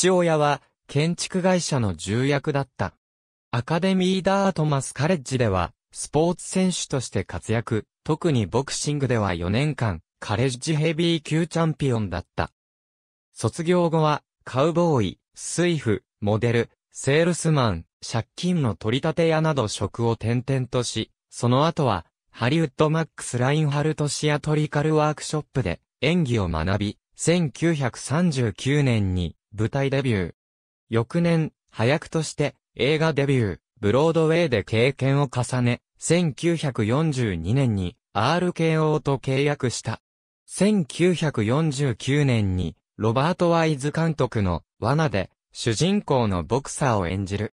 父親は建築会社の重役だった。アカデミー・ダートマス・カレッジでは、スポーツ選手として活躍、特にボクシングでは4年間、カレッジヘビー級チャンピオンだった。卒業後は、カウボーイ、スイフ、モデル、セールスマン、借金の取り立て屋など職を転々とし、その後は、ハリウッドマックス・ラインハルト・シアトリカルワークショップで演技を学び、1939年に舞台デビュー。翌年、早くとして映画デビュー、ブロードウェイで経験を重ね、1942年に RKO と契約した。1949年に、ロバート・ワイズ監督の罠で、主人公のボクサーを演じる。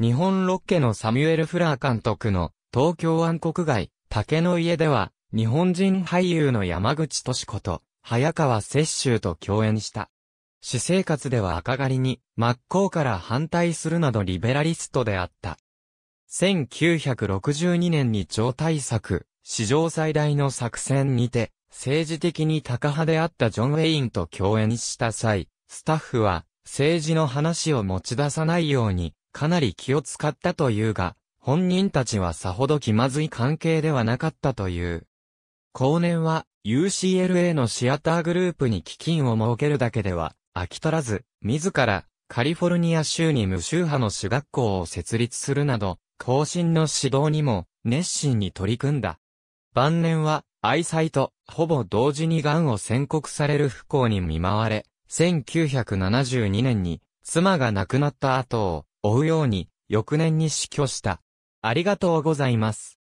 日本ロッケのサミュエル・フラー監督の東京湾国街、竹の家では、日本人俳優の山口敏子と、早川雪舟と共演した。私生活では赤狩りに真っ向から反対するなどリベラリストであった。1962年に超大作、史上最大の作戦にて、政治的に高派であったジョン・ウェインと共演した際、スタッフは政治の話を持ち出さないようにかなり気を使ったというが、本人たちはさほど気まずい関係ではなかったという。後年は UCLA のシアターグループに基金を設けるだけでは飽き取らず、自ら、カリフォルニア州に無宗派の主学校を設立するなど、後進の指導にも、熱心に取り組んだ。晩年は、愛妻と、ほぼ同時に癌を宣告される不幸に見舞われ、1972年に、妻が亡くなった後を、追うように、翌年に死去した。ありがとうございます。